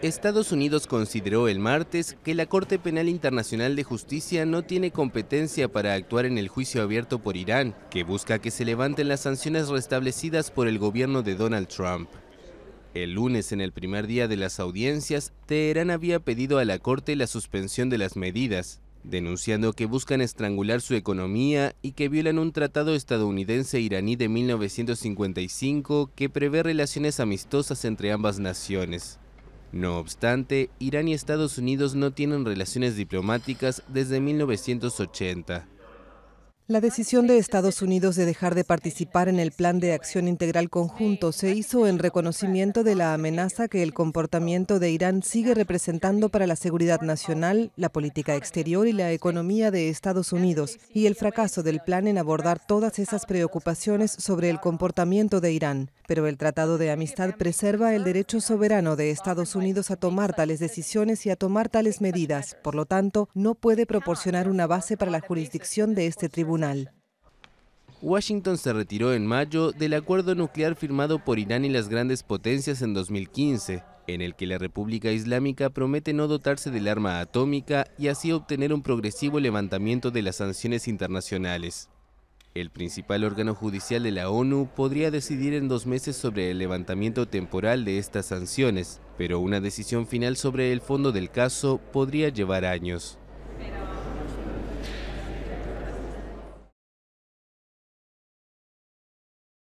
Estados Unidos consideró el martes que la Corte Penal Internacional de Justicia no tiene competencia para actuar en el juicio abierto por Irán, que busca que se levanten las sanciones restablecidas por el gobierno de Donald Trump. El lunes, en el primer día de las audiencias, Teherán había pedido a la Corte la suspensión de las medidas, denunciando que buscan estrangular su economía y que violan un tratado estadounidense-iraní de 1955 que prevé relaciones amistosas entre ambas naciones. No obstante, Irán y Estados Unidos no tienen relaciones diplomáticas desde 1980. La decisión de Estados Unidos de dejar de participar en el Plan de Acción Integral Conjunto se hizo en reconocimiento de la amenaza que el comportamiento de Irán sigue representando para la seguridad nacional, la política exterior y la economía de Estados Unidos, y el fracaso del plan en abordar todas esas preocupaciones sobre el comportamiento de Irán. Pero el Tratado de Amistad preserva el derecho soberano de Estados Unidos a tomar tales decisiones y a tomar tales medidas. Por lo tanto, no puede proporcionar una base para la jurisdicción de este tribunal. Washington se retiró en mayo del acuerdo nuclear firmado por Irán y las grandes potencias en 2015, en el que la República Islámica promete no dotarse del arma atómica y así obtener un progresivo levantamiento de las sanciones internacionales. El principal órgano judicial de la ONU podría decidir en dos meses sobre el levantamiento temporal de estas sanciones, pero una decisión final sobre el fondo del caso podría llevar años.